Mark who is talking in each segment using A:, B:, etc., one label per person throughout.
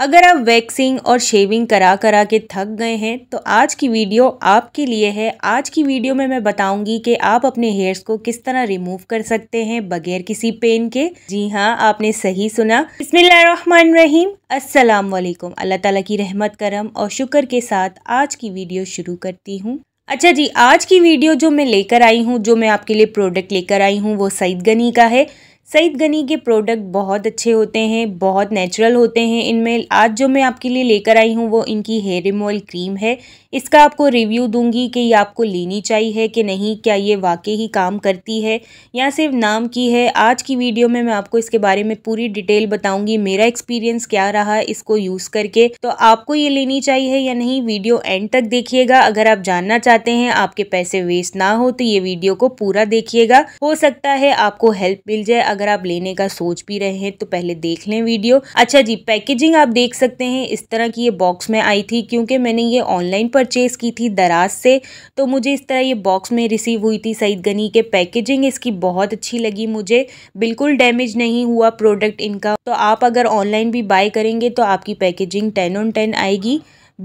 A: अगर आप वैक्सिंग और शेविंग करा करा के थक गए हैं तो आज की वीडियो आपके लिए है आज की वीडियो में मैं बताऊंगी कि आप अपने हेयर्स को किस तरह रिमूव कर सकते हैं बगैर किसी पेन के जी हाँ आपने सही सुना बसमान रहीम अस्सलाम वालेकुम अल्लाह ताला की रहमत करम और शुक्र के साथ आज की वीडियो शुरू करती हूँ अच्छा जी आज की वीडियो जो मैं लेकर आई हूँ जो मैं आपके लिए प्रोडक्ट लेकर आई हूँ वो सईद गनी का है सईद गनी के प्रोडक्ट बहुत अच्छे होते हैं बहुत नेचुरल होते हैं इनमें आज जो मैं आपके लिए लेकर आई हूँ वो इनकी हेयर रिमोल क्रीम है इसका आपको रिव्यू दूंगी कि ये आपको लेनी चाहिए कि नहीं क्या ये वाकई ही काम करती है या सिर्फ नाम की है आज की वीडियो में मैं आपको इसके बारे में पूरी डिटेल बताऊंगी मेरा एक्सपीरियंस क्या रहा इसको यूज़ करके तो आपको ये लेनी चाहिए या नहीं वीडियो एंड तक देखिएगा अगर आप जानना चाहते हैं आपके पैसे वेस्ट ना हो तो ये वीडियो को पूरा देखिएगा हो सकता है आपको हेल्प मिल जाए अगर आप लेने का सोच भी रहे हैं तो पहले देख लें वीडियो अच्छा जी पैकेजिंग आप देख सकते हैं इस तरह की ये बॉक्स में आई थी क्योंकि मैंने ये ऑनलाइन परचेज़ की थी दराज से तो मुझे इस तरह ये बॉक्स में रिसीव हुई थी सईद गनी के पैकेजिंग इसकी बहुत अच्छी लगी मुझे बिल्कुल डैमेज नहीं हुआ प्रोडक्ट इनका तो आप अगर ऑनलाइन भी बाय करेंगे तो आपकी पैकेजिंग टेन ऑन टेन आएगी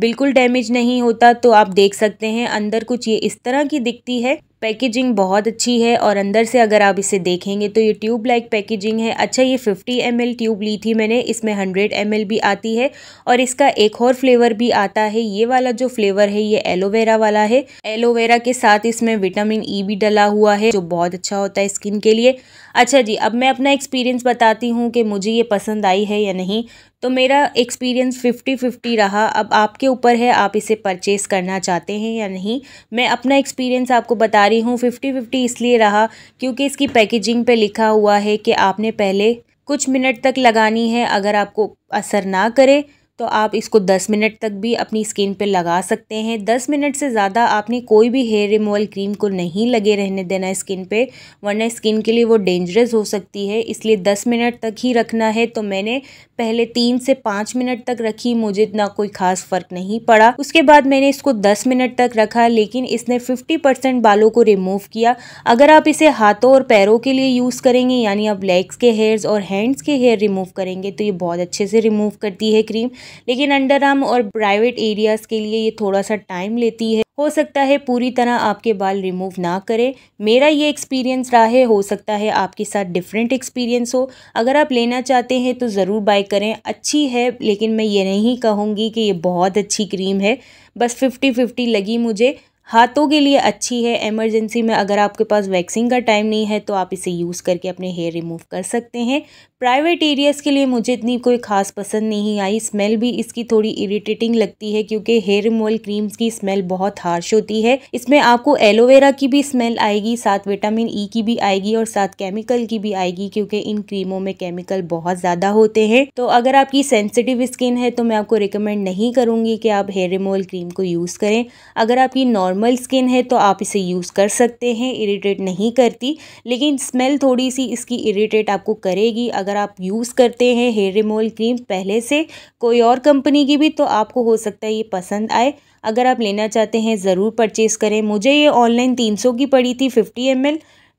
A: बिल्कुल डैमेज नहीं होता तो आप देख सकते हैं अंदर कुछ ये इस तरह की दिखती है पैकेजिंग बहुत अच्छी है और अंदर से अगर आप इसे देखेंगे तो ये ट्यूब लाइक पैकेजिंग है अच्छा ये 50 एम ट्यूब ली थी मैंने इसमें 100 एम भी आती है और इसका एक और फ्लेवर भी आता है ये वाला जो फ्लेवर है ये एलोवेरा वाला है एलोवेरा के साथ इसमें विटामिन ई e भी डला हुआ है जो बहुत अच्छा होता है स्किन के लिए अच्छा जी अब मैं अपना एक्सपीरियंस बताती हूँ कि मुझे ये पसंद आई है या नहीं तो मेरा एक्सपीरियंस फिफ्टी फिफ्टी रहा अब आपके ऊपर है आप इसे परचेस करना चाहते हैं या नहीं मैं अपना एक्सपीरियंस आपको बता रही हूँ फिफ्टी फिफ्टी इसलिए रहा क्योंकि इसकी पैकेजिंग पे लिखा हुआ है कि आपने पहले कुछ मिनट तक लगानी है अगर आपको असर ना करे तो आप इसको दस मिनट तक भी अपनी स्किन पे लगा सकते हैं दस मिनट से ज़्यादा आपने कोई भी हेयर रिमूवल क्रीम को नहीं लगे रहने देना स्किन पे वरना स्किन के लिए वो डेंजरस हो सकती है इसलिए दस मिनट तक ही रखना है तो मैंने पहले तीन से पाँच मिनट तक रखी मुझे इतना कोई खास फर्क नहीं पड़ा उसके बाद मैंने इसको दस मिनट तक रखा लेकिन इसने फिफ्टी परसेंट बालों को रिमूव किया अगर आप इसे हाथों और पैरों के लिए यूज़ करेंगे यानी आप लेग्स के हेयर्स और हैंड्स के हेयर रिमूव करेंगे तो ये बहुत अच्छे से रिमूव करती है क्रीम लेकिन अंडर आर्म और प्राइवेट एरियाज़ के लिए ये थोड़ा सा टाइम लेती है हो सकता है पूरी तरह आपके बाल रिमूव ना करे मेरा ये एक्सपीरियंस रहा है हो सकता है आपके साथ डिफरेंट एक्सपीरियंस हो अगर आप लेना चाहते हैं तो ज़रूर बाई करें अच्छी है लेकिन मैं ये नहीं कहूँगी कि ये बहुत अच्छी क्रीम है बस फिफ्टी फिफ्टी लगी मुझे हाथों के लिए अच्छी है एमरजेंसी में अगर आपके पास वैक्सिंग का टाइम नहीं है तो आप इसे यूज़ करके अपने हेयर रिमूव कर सकते हैं प्राइवेट एरियाज़ के लिए मुझे इतनी कोई ख़ास पसंद नहीं आई स्मेल भी इसकी थोड़ी इरिटेटिंग लगती है क्योंकि हेयर रिमूवल क्रीम्स की स्मेल बहुत हार्श होती है इसमें आपको एलोवेरा की भी स्मेल आएगी साथ विटामिन ई e की भी आएगी और साथ केमिकल की भी आएगी क्योंकि इन क्रीमों में केमिकल बहुत ज़्यादा होते हैं तो अगर आपकी सेंसिटिव स्किन है तो मैं आपको रिकमेंड नहीं करूँगी कि आप हेयर रिमूवल क्रीम को यूज़ करें अगर आपकी नॉर्मल नॉर्मल स्किन है तो आप इसे यूज़ कर सकते हैं इरीटेट नहीं करती लेकिन स्मेल थोड़ी सी इसकी इरीटेट आपको करेगी अगर आप यूज़ करते हैं हेयर रिमूवल क्रीम पहले से कोई और कंपनी की भी तो आपको हो सकता है ये पसंद आए अगर आप लेना चाहते हैं ज़रूर परचेज़ करें मुझे ये ऑनलाइन तीन सौ की पड़ी थी फिफ्टी एम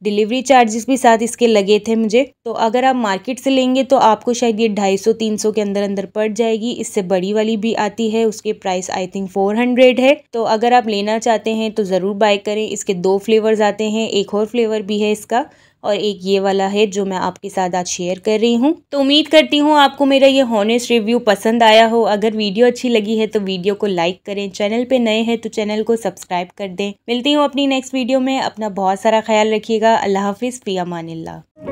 A: डिलीवरी चार्जेस भी साथ इसके लगे थे मुझे तो अगर आप मार्केट से लेंगे तो आपको शायद ये ढाई सौ तीन सौ के अंदर अंदर पड़ जाएगी इससे बड़ी वाली भी आती है उसके price I think four hundred है तो अगर आप लेना चाहते हैं तो ज़रूर बाय करें इसके दो फ्लेवर्स आते हैं एक और फ्लेवर भी है इसका और एक ये वाला है जो मैं आपके साथ आज शेयर कर रही हूँ तो उम्मीद करती हूँ आपको मेरा ये हॉनेस्ट रिव्यू पसंद आया हो अगर वीडियो अच्छी लगी है तो वीडियो को लाइक करें चैनल पे नए हैं तो चैनल को सब्सक्राइब कर दें मिलती हूँ अपनी नेक्स्ट वीडियो में अपना बहुत सारा ख्याल रखिएगा अल्लाह हाफिज़ फ़ी अमान